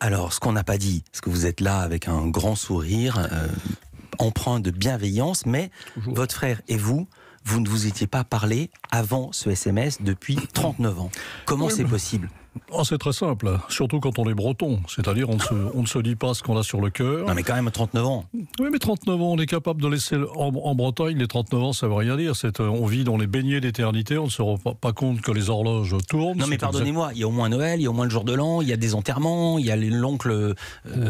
Alors, ce qu'on n'a pas dit, parce que vous êtes là avec un grand sourire, euh, empreint de bienveillance, mais votre frère et vous, vous ne vous étiez pas parlé avant ce SMS depuis 39 ans. Comment c'est possible ah, c'est très simple, surtout quand on est breton, c'est-à-dire on, ne se dit pas ce qu'on a sur le cœur. Non mais quand même 39 ans. Oui mais 39 ans, on est capable de laisser... En, Bretagne, les 39 ans, ça veut rien dire. C'est, euh, on vit dans les beignets d'éternité, on ne se rend pas compte que les horloges tournent. Non mais pardonnez-moi, il y a au moins Noël, il y a au moins le jour de l'an, il y a des enterrements, il y a l'oncle euh,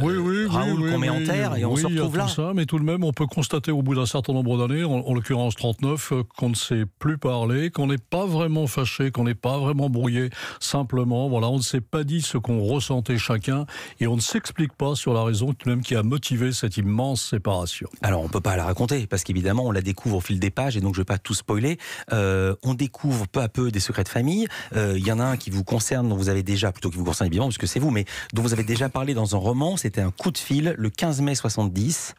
oui, oui, Raoul qu'on met en terre et on se retrouve là. Ça, mais tout de même, on peut constater au bout d'un certain nombre d'années, en, l'occurrence 39, euh, qu'on ne sait plus parler, qu'on n'est pas vraiment fâché, qu'on n'est pas vraiment brouillé, simplement on ne s'est pas dit ce qu'on ressentait chacun et on ne s'explique pas sur la raison même qui a motivé cette immense séparation. Alors, on ne peut pas la raconter parce qu'évidemment, on la découvre au fil des pages et donc je ne vais pas tout spoiler. Euh, on découvre peu à peu des secrets de famille. Il euh, y en a un qui vous concerne, dont vous avez déjà, plutôt que vous concerne évidemment, puisque c'est vous, mais dont vous avez déjà parlé dans un roman. C'était un coup de fil le 15 mai 70.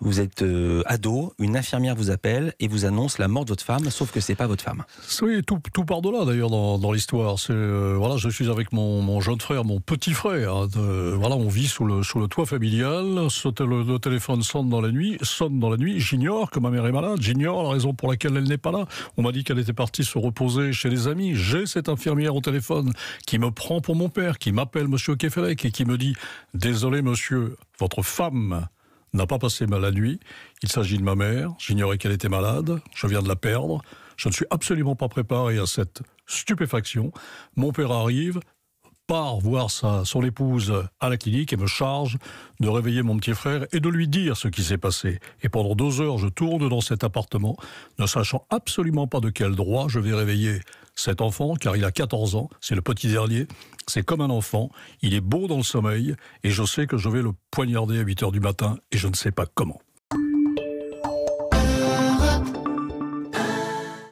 Vous êtes euh, ado, une infirmière vous appelle et vous annonce la mort de votre femme, sauf que ce n'est pas votre femme. Oui, tout, tout part là d'ailleurs dans, l'histoire. voilà, je suis avec mon, jeune frère, mon petit frère. Hein, voilà, on vit sous le, toit familial. Le, le, téléphone sonne dans la nuit, J'ignore que ma mère est malade. J'ignore la raison pour laquelle elle n'est pas là. On m'a dit qu'elle était partie se reposer chez les amis. J'ai cette infirmière au téléphone qui me prend pour mon père, qui m'appelle Monsieur Kefelec et qui me dit Désolé, monsieur, votre femme n'a pas passé mal la nuit. Il s'agit de ma mère. J'ignorais qu'elle était malade. Je viens de la perdre. Je ne suis absolument pas préparé à cette stupéfaction. Mon père arrive, part voir son épouse à la clinique et me charge de réveiller mon petit frère et de lui dire ce qui s'est passé. Et pendant deux heures, je tourne dans cet appartement, ne sachant absolument pas de quel droit je vais réveiller cet enfant, car il a 14 ans, c'est le petit dernier, c'est comme un enfant, il est beau dans le sommeil, et je sais que je vais le poignarder à 8 heures du matin, et je ne sais pas comment.